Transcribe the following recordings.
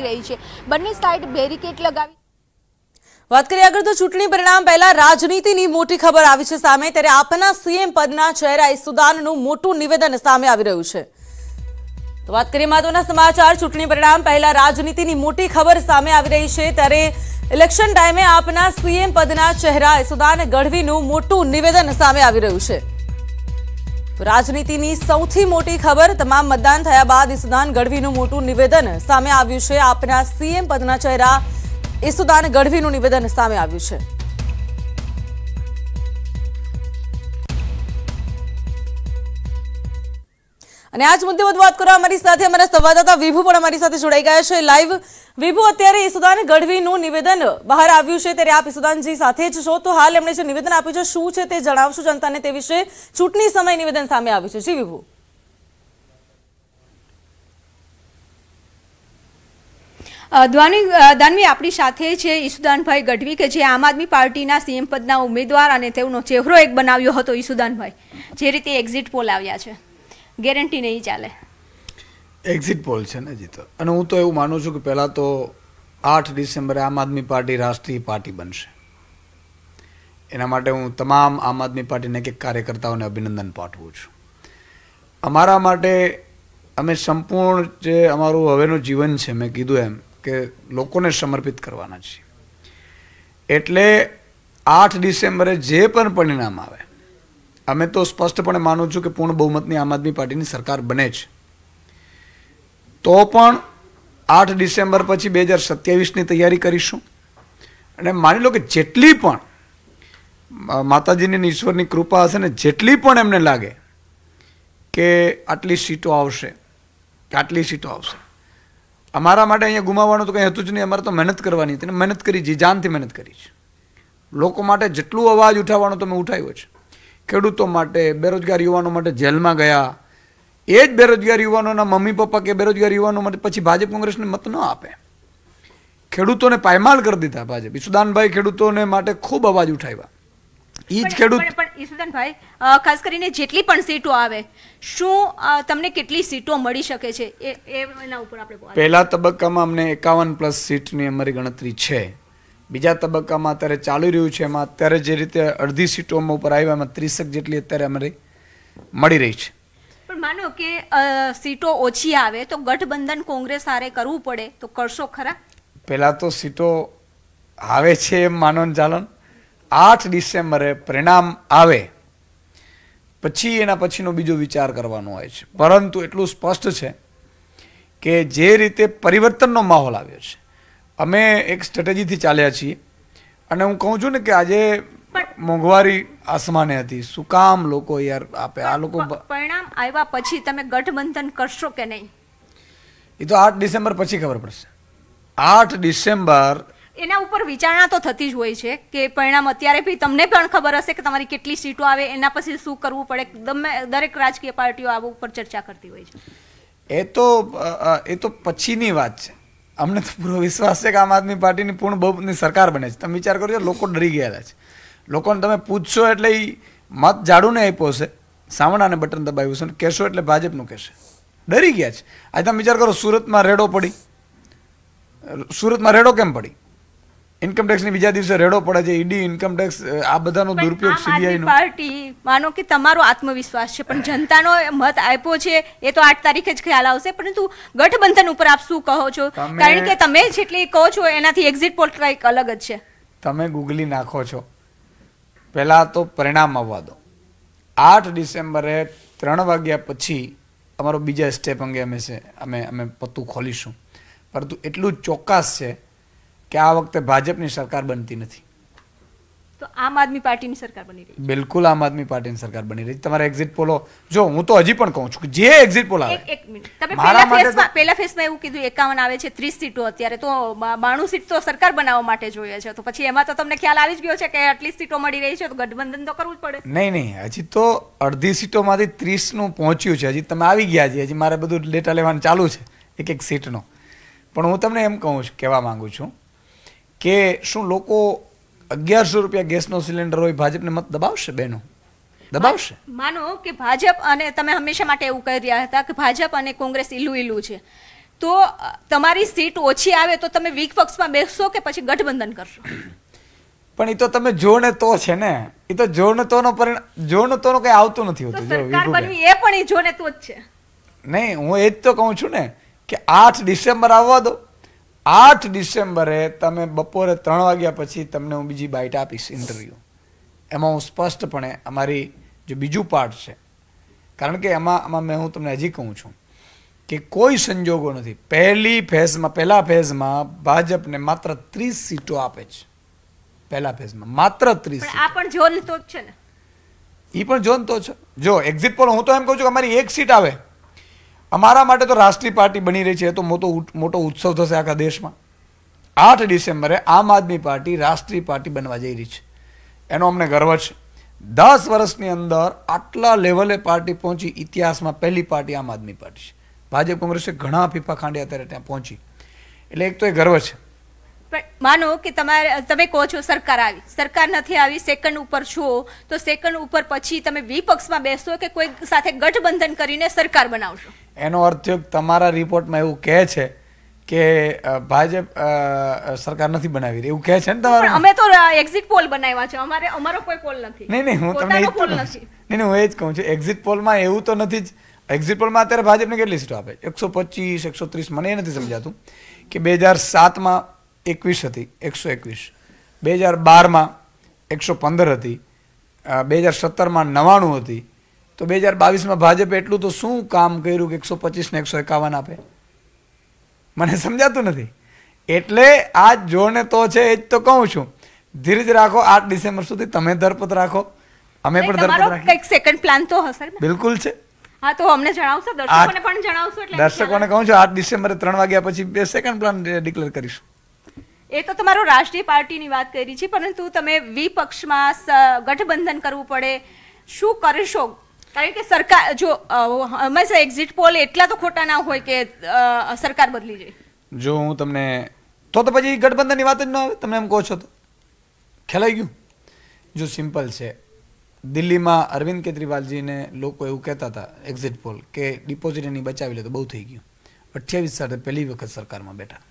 રહી છે બંને સાઈડ બેરિકેડ લગાવી વાત કરીએ આગળ તો ચૂંટણી પરિણામ પહેલા રાજનીતિની મોટી ખબર આવી છે સામે ત્યારે આપના સીએમ પદના ચહેરા સુદાનનું મોટું નિવેદન સામે આવી રહ્યું છે તો વાત કરીએ મહત્વના સમાચાર ચૂંટણી પરિણામ પહેલા રાજનીતિની મોટી ખબર સામે આવી રહી છે ત્યારે ઇલેક્શન ટાઈમે આપના સીએમ પદના ચહેરા સુદાન ગઢવીનું મોટું નિવેદન સામે આવી રહ્યું છે રાજનીતિની સૌથી મોટી ખબર તમામ મતદાન થયા બાદ ઈસુદાન ગઢવીનું મોટું નિવેદન સામે આવ્યું છે આપના સીએમ પદના ચહેરા ઈસુદાન ગઢવીનું નિવેદન સામે આવ્યું છે અને આજ મુદ્દે વધુ વાત કરવા અમારી સાથે અમારા સંવાદદાતા વિભુ પણ અમારી સાથે જોડાઈ ગયા છે લાઈવ વિભુ અત્યારે ઈસુદાન ગઢવીનું નિવેદન બહાર આવ્યું છે ત્યારે આપ ઈસુદાનજી સાથે જ છો તો હાલ એમણે જે નિવેદન આપ્યું છે શું છે તે જણાવશું જનતાને તે વિશે ચૂંટણી સમય નિવેદન સામે આવ્યું છે જી વિભુ દ્વાની દાનવી આપણી સાથે છે ઈસુદાનભાઈ ગઢવી કે જે આમ આદમી પાર્ટીના સીએમ પદના ઉમેદવાર અને તેઓનો ચહેરો એક બનાવ્યો હતો ઈસુદાનભાઈ જે રીતે એક્ઝિટ પોલ આવ્યા છે ગેરંટી નહીં ચાલે એક્ઝિટ પોલ છે ને જીતો અને હું તો એવું માનું છું કે પહેલાં તો આઠ ડિસેમ્બરે આમ આદમી પાર્ટી રાષ્ટ્રીય પાર્ટી બનશે એના માટે હું તમામ આમ આદમી પાર્ટીને એક કાર્યકર્તાઓને અભિનંદન પાઠવું છું અમારા માટે અમે સંપૂર્ણ જે અમારું હવેનું જીવન છે મેં કીધું એમ કે લોકોને સમર્પિત કરવાના છીએ એટલે આઠ ડિસેમ્બરે જે પણ પરિણામ આવે અમે તો સ્પષ્ટપણે માનું છું કે પૂર્ણ બહુમતની આમ આદમી પાર્ટીની સરકાર બને છે તો પણ આઠ ડિસેમ્બર પછી બે હજાર સત્યાવીસની તૈયારી કરીશું અને માની લો કે જેટલી પણ માતાજીની ઈશ્વરની કૃપા હશે ને જેટલી પણ એમને લાગે કે આટલી સીટો આવશે આટલી સીટો આવશે અમારા માટે અહીંયા ગુમાવવાનું તો કંઈ હતું જ નહીં અમારે તો મહેનત કરવાની હતી ને મહેનત કરી જી જાનથી મહેનત કરી છે લોકો માટે જેટલું અવાજ ઉઠાવવાનો તો મેં ઉઠાવ્યો છે ખેડૂતો માટે બેરોજગાર યુવાનો માટે જેલમાં ગયા એ જ બેરોજગાર યુવાનોના મમ્મી પપ્પા કે બેરોજગાર યુવાનો માટે પછી ભાજપ કોંગ્રેસને મત ન આપે ખેડૂતોને પાયમાલ કરી દીધા ભાજપ ઈસુદાનભાઈ ખેડૂતોને માટે ખૂબ અવાજ ઉઠાવ્યા ઈ જ ખેડૂત પણ ઈસુદાનભાઈ ખાસ કરીને જેટલી પણ સીટો આવે શું તમને કેટલી સીટો મળી શકે છે એ એના ઉપર આપણે પહેલા તબક્કામાં અમને એકાવન પ્લસ સીટની અમારી ગણતરી છે બીજા તબક્કામાં અત્યારે ચાલી રહ્યું છે એમાં અત્યારે જે રીતે અડધી સીટોમાં ઉપર આવ્યા એમાં ત્રીસક જેટલી અત્યારે અમારે મળી રહી છે પણ માનો કે સીટો ઓછી આવે તો ગઠબંધન કોંગ્રેસ હારે કરવું પડે તો કરશો ખરા પહેલાં તો સીટો આવે છે એમ માનો ચાલન આઠ ડિસેમ્બરે પરિણામ આવે પછી એના પછીનો બીજો વિચાર કરવાનો હોય છે પરંતુ એટલું સ્પષ્ટ છે કે જે રીતે પરિવર્તનનો માહોલ આવ્યો છે અમે એક સ્ટ્રેટેજીથી ચાલ્યા છીએ અને હું કહું છું ને કે આજે મોંઘવારી આસમાને હતી શું કામ લોકો યાર આપે આ લોકો પરિણામ આવ્યા પછી તમે ગઠબંધન કરશો કે નહીં એ તો આઠ ડિસેમ્બર પછી ખબર પડશે આઠ ડિસેમ્બર એના ઉપર વિચારણા તો થતી જ હોય છે કે પરિણામ અત્યારે બી તમને પણ ખબર હશે કે તમારી કેટલી સીટો આવે એના પછી શું કરવું પડે દરેક રાજકીય પાર્ટીઓ આ ઉપર ચર્ચા કરતી હોય છે એ તો એ તો પછીની વાત છે અમને તો પૂરો વિશ્વાસ છે કે આમ આદમી પાર્ટીની પૂર્ણ બહુમતની સરકાર બને છે તમે વિચાર કરજો લોકો ડરી ગયેલા છે લોકોને તમે પૂછશો એટલે એ મત જાડુને આપ્યો છે સાવણાને બટન દબાવ્યું છે અને કહેશો એટલે ભાજપનું કહેશે ડરી ગયા છે આજે તમે વિચાર કરો સુરતમાં રેડો પડી સુરતમાં રેડો કેમ પડી ઇન્કમટેક્સની બીજા દિવસે રેડો પડે છે ઈડી ઇન્કમટેક્સ આ બધાનો દુરુપયોગ સીબીઆઈનો પાર્ટી માનો કે તમારો આત્મવિશ્વાસ છે પણ જનતાનો મત આપ્યો છે એ તો આઠ તારીખે જ ખ્યાલ આવશે પરંતુ ગઠબંધન ઉપર આપ શું કહો છો કારણ કે તમે જેટલી કહો છો એનાથી એક્ઝિટ પોલ કંઈક અલગ જ છે તમે ગુગલી નાખો છો પહેલા તો પરિણામ આવવા દો આઠ ડિસેમ્બરે ત્રણ વાગ્યા પછી અમારો બીજા સ્ટેપ અંગે અમે છે અમે અમે પત્તું ખોલીશું પરંતુ એટલું ચોક્કસ છે કે આ વખતે ભાજપની સરકાર બનતી નથી તો આમ આદમી પાર્ટીની સરકાર બની રહી બિલકુલ આમ આદમી પાર્ટીની સરકાર બની રહી તમારા એક્ઝિટ પોલો જો હું તો હજી પણ કહું છું કે જે એક્ઝિટ પોલ આવે એક મિનિટ તમે પહેલા ફેસમાં પહેલા ફેઝમાં એવું કીધું એકાવન આવે છે ત્રીસ સીટો અત્યારે તો 92 સીટ તો સરકાર બનાવવા માટે જોઈએ છે તો પછી એમાં તો તમને ખ્યાલ આવી જ ગયો છે કે આટલી સીટો મળી રહી છે તો ગઠબંધન તો કરવું જ પડે નહીં નહીં હજી તો અડધી સીટોમાંથી ત્રીસનું પહોંચ્યું છે હજી તમે આવી ગયા છે હજી મારે બધું ડેટા લેવાનું ચાલુ છે એક એક સીટનો પણ હું તમને એમ કહું છું કહેવા માંગુ છું કે શું લોકો અગિયારસો રૂપિયા ગેસનો સિલિન્ડર હોય ભાજપને મત દબાવશે બહેનો દબાવશે માનો કે ભાજપ અને તમે હંમેશા માટે એવું કહી રહ્યા હતા કે ભાજપ અને કોંગ્રેસ ઈલું ઈલું છે તો તમારી સીટ ઓછી આવે તો તમે વીક પક્ષમાં બેસશો કે પછી ગઠબંધન કરશો પણ એ તો તમે જો તો છે ને એ તો જો ને તોનો પરિણામ જો ને તોનો કઈ આવતું નથી હોતું જો એ પણ એ જો તો જ છે નહીં હું એ જ તો કહું છું ને કે આઠ ડિસેમ્બર આવવા દો આઠ ડિસેમ્બરે તમે બપોરે ત્રણ વાગ્યા પછી તમને હું બીજી બાઇટ આપીશ ઇન્ટરવ્યૂ એમાં હું સ્પષ્ટપણે અમારી જે બીજું પાર્ટ છે કારણ કે એમાં આમાં મેં હું તમને હજી કહું છું કે કોઈ સંજોગો નથી પહેલી ફેઝમાં પહેલા ફેઝમાં ભાજપને માત્ર ત્રીસ સીટો આપે છે પહેલા ફેઝમાં માત્ર ત્રીસ પણ છે એ પણ જોન તો છે જો એક્ઝિટ પોલ હું તો એમ કહું છું કે અમારી એક સીટ આવે અમારા માટે તો રાષ્ટ્રીય પાર્ટી બની રહી છે એ તો મોટો મોટો ઉત્સવ થશે આખા દેશમાં આઠ ડિસેમ્બરે આમ આદમી પાર્ટી રાષ્ટ્રીય પાર્ટી બનવા જઈ રહી છે એનો અમને ગર્વ છે દસ વર્ષની અંદર આટલા લેવલે પાર્ટી પહોંચી ઇતિહાસમાં પહેલી પાર્ટી આમ આદમી પાર્ટી છે ભાજપ કોંગ્રેસે ઘણા ફીફા ખાંડે અત્યારે ત્યાં પહોંચી એટલે એક તો એ ગર્વ છે માનો કે તમારે તમે કહો છો સરકાર આવી સરકાર નથી આવી સેકન્ડ ઉપર છો તો સેકન્ડ ઉપર પછી તમે વિપક્ષમાં બેસો કે કોઈ સાથે ગઠબંધન કરીને સરકાર બનાવશો એનો અર્થ થયો તમારા રિપોર્ટમાં એવું કહે છે કે ભાજપ સરકાર નથી બનાવી રહી એવું કહે છે ને તમારે અમે તો એક્ઝિટ પોલ બનાવ્યા છે અમારે અમારો કોઈ પોલ નથી નહીં નહીં હું તમને પોલ નથી નહીં હું એ જ કહું છું એક્ઝિટ પોલમાં એવું તો નથી જ એક્ઝિટ પોલમાં અત્યારે ભાજપને કેટલી સીટો આપે એકસો પચીસ એકસો ત્રીસ મને એ નથી સમજાતું કે બે હજાર સાતમાં એકવીસ હતી એકસો એકવીસ બે હજાર બારમાં એકસો પંદર હતી બે હજાર સત્તરમાં નવ્વાણું હતી તો બે હજાર બાવીસમાં ભાજપે એટલું તો શું કામ કર્યું કે એકસો પચીસને એકસો એકાવન આપે મને સમજાતું નથી એટલે આ જોડને તો છે એ જ તો કહું છું ધીરજ રાખો આઠ ડિસેમ્બર સુધી તમે ધરપત રાખો અમે પણ ધરપત રાખીએ સેકન્ડ પ્લાન તો હશે બિલકુલ છે હા તો અમને જણાવશો પણ જણાવશો દર્શકોને કહું છું આઠ ડિસેમ્બરે ત્રણ વાગ્યા પછી બે સેકન્ડ પ્લાન ડિક્લેર કરીશું એ તો તમારો રાષ્ટ્રીય પાર્ટીની વાત કરી છે પરંતુ તમે વિપક્ષમાં ગઠબંધન કરવું પડે શું કરશો કારણ કે સરકાર જો હંમેશા એક્ઝિટ પોલ એટલા તો ખોટા ના હોય કે સરકાર બદલી જાય જો હું તમને તો તો પછી ગઠબંધનની વાત જ ન આવે તમે એમ કહો છો તો ખેલાઈ ગયું જો સિમ્પલ છે દિલ્હીમાં અરવિંદ કેજરીવાલજીને લોકો એવું કહેતા હતા એક્ઝિટ પોલ કે ડિપોઝિટ એની બચાવી લે તો બહુ થઈ ગયું અઠ્યાવીસ સાથે પહેલી વખત સરકારમાં બેઠા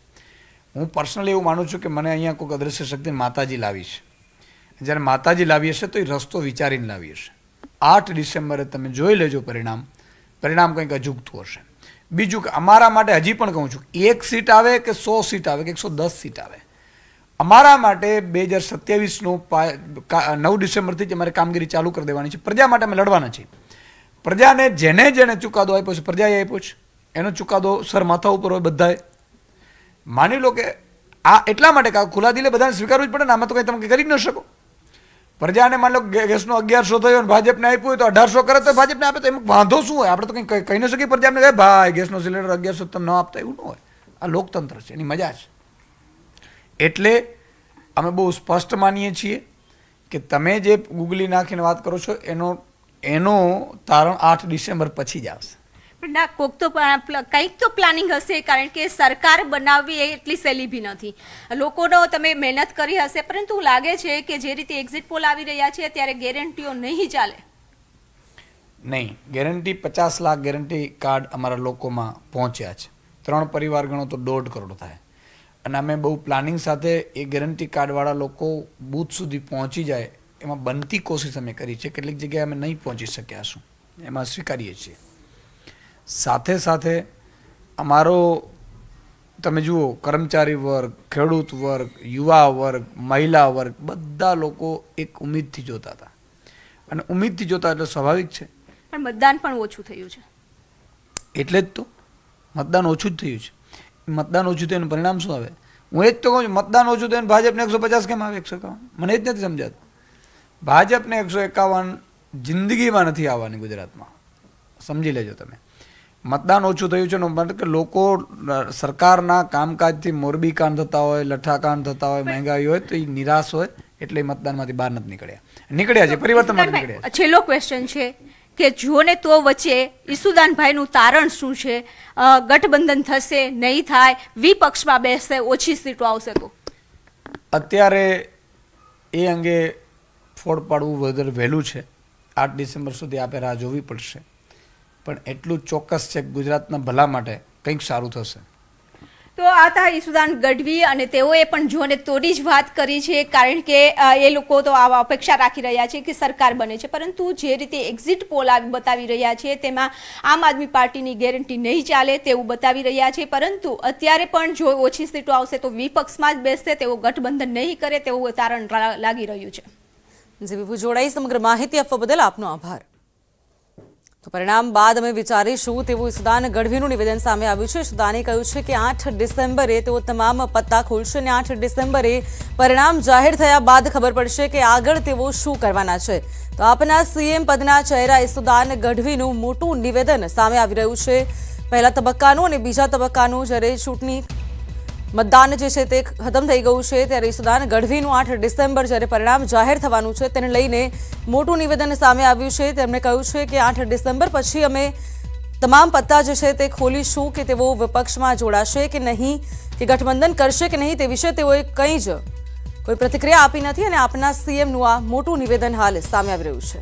હું પર્સનલી એવું માનું છું કે મને અહીંયા કોઈક અદ્રશ્ય શક્તિ માતાજી લાવી છે જ્યારે માતાજી લાવી હશે તો એ રસ્તો વિચારીને લાવી હશે આઠ ડિસેમ્બરે તમે જોઈ લેજો પરિણામ પરિણામ કંઈક અજુગતું હશે બીજું કે અમારા માટે હજી પણ કહું છું એક સીટ આવે કે સો સીટ આવે કે એકસો દસ સીટ આવે અમારા માટે બે હજાર સત્યાવીસનું નવ ડિસેમ્બરથી જ અમારે કામગીરી ચાલુ કરી દેવાની છે પ્રજા માટે અમે લડવાના છીએ પ્રજાને જેને જેને ચુકાદો આપ્યો છે પ્રજાએ આપ્યો છે એનો ચુકાદો સર માથા ઉપર હોય બધાએ માની લો કે આ એટલા માટે ખુલ્લા દિલે બધાને સ્વીકારવું જ પડે ને આમાં તો કંઈ તમે કરી જ ન શકો પ્રજાને માન લો ગેસનો અગિયારસો થયો અને ભાજપને આપ્યું હોય તો અઢારસો કરે તો ભાજપને આપે તો એમ વાંધો શું હોય આપણે તો કંઈ કહી ન શકીએ પ્રજાને કહે ભાઈ ગેસનો સિલિન્ડર અગિયારસો તમે ન આપતા એવું ન હોય આ લોકતંત્ર છે એની મજા છે એટલે અમે બહુ સ્પષ્ટ માનીએ છીએ કે તમે જે ગુગલી નાખીને વાત કરો છો એનો એનો તારણ આઠ ડિસેમ્બર પછી જ આવશે ના કોક તો કંઈક તો પ્લાનિંગ હશે કારણ કે સરકાર બનાવવી એ એટલી સહેલી બી નથી લોકોનો તમે મહેનત કરી હશે પરંતુ લાગે છે કે જે રીતે એક્ઝિટ પોલ આવી રહ્યા છે ત્યારે ગેરંટીઓ નહીં ચાલે નહીં ગેરંટી પચાસ લાખ ગેરંટી કાર્ડ અમારા લોકોમાં પહોંચ્યા છે ત્રણ પરિવાર ગણો તો દોઢ કરોડ થાય અને અમે બહુ પ્લાનિંગ સાથે એ ગેરંટી કાર્ડવાળા લોકો બૂથ સુધી પહોંચી જાય એમાં બનતી કોશિશ અમે કરી છે કેટલીક જગ્યાએ અમે નહીં પહોંચી શક્યા છું એમાં સ્વીકારીએ છીએ સાથે સાથે અમારો તમે જુઓ કર્મચારી વર્ગ ખેડૂત વર્ગ યુવા વર્ગ મહિલા વર્ગ બધા લોકો એક ઉમેદથી જોતા હતા અને ઉમેદથી જોતા એટલે સ્વાભાવિક છે પણ મતદાન પણ ઓછું થયું છે એટલે જ તો મતદાન ઓછું જ થયું છે મતદાન ઓછું થયું પરિણામ શું આવે હું એ જ તો કહું છું મતદાન ઓછું થયું ભાજપને એકસો પચાસ કેમ આવે એકસો એકાવન મને એ જ નથી સમજાતું ભાજપને એકસો એકાવન જિંદગીમાં નથી આવવાની ગુજરાતમાં સમજી લેજો તમે મતદાન ઓછું થયું છે મતલબ કે લોકો સરકારના કામકાજથી મોરબી કાંડ થતા હોય લઠ્ઠાકાંડ થતા હોય મહેંગાઈ હોય તો એ નિરાશ હોય એટલે મતદાનમાંથી બહાર નથી નીકળ્યા નીકળ્યા છે પરિવર્તનમાંથી નીકળ્યા છેલ્લો ક્વેશ્ચન છે કે જો ને તો વચ્ચે ઈસુદાનભાઈનું તારણ શું છે ગઠબંધન થશે નહીં થાય વિપક્ષમાં બેસશે ઓછી સીટો આવશે તો અત્યારે એ અંગે ફોડ પાડવું વધારે વહેલું છે આઠ ડિસેમ્બર સુધી આપણે રાહ જોવી પડશે પણ એટલું ચોક્કસ છે ગુજરાતના ભલા માટે કંઈક સારું થશે તો આ હતા ઈસુદાન ગઢવી અને તેઓએ પણ જોને તોડી જ વાત કરી છે કારણ કે એ લોકો તો આવા અપેક્ષા રાખી રહ્યા છે કે સરકાર બને છે પરંતુ જે રીતે એક્ઝિટ પોલ બતાવી રહ્યા છે તેમાં આમ આદમી પાર્ટીની ગેરંટી નહીં ચાલે તેવું બતાવી રહ્યા છે પરંતુ અત્યારે પણ જો ઓછી સીટો આવશે તો વિપક્ષમાં જ બેસશે તેઓ ગઠબંધન નહીં કરે તેવું તારણ લાગી રહ્યું છે જીવીપુ જોડાઈ સમગ્ર માહિતી આપવા બદલ આપનો આભાર તો પરિણામ બાદ અમે વિચારીશું તેવું સુદાન ગઢવીનું નિવેદન સામે આવ્યું છે સુદાને કહ્યું છે કે આઠ ડિસેમ્બરે તેઓ તમામ પત્તા ખોલશે અને આઠ ડિસેમ્બરે પરિણામ જાહેર થયા બાદ ખબર પડશે કે આગળ તેઓ શું કરવાના છે તો આપના સીએમ પદના ચહેરા સુદાન ગઢવીનું મોટું નિવેદન સામે આવી રહ્યું છે પહેલા તબક્કાનું અને બીજા તબક્કાનું જ્યારે ચૂંટણી મતદાન જે છે તે ખતમ થઈ ગયું છે ત્યારે ઈસુદાન ગઢવીનું આઠ ડિસેમ્બર જ્યારે પરિણામ જાહેર થવાનું છે તેને લઈને મોટું નિવેદન સામે આવ્યું છે તેમણે કહ્યું છે કે આઠ ડિસેમ્બર પછી અમે તમામ પત્તા જે છે તે ખોલીશું કે તેઓ વિપક્ષમાં જોડાશે કે નહીં કે ગઠબંધન કરશે કે નહીં તે વિશે તેઓએ કંઈ જ કોઈ પ્રતિક્રિયા આપી નથી અને આપના સીએમનું આ મોટું નિવેદન હાલ સામે આવી રહ્યું છે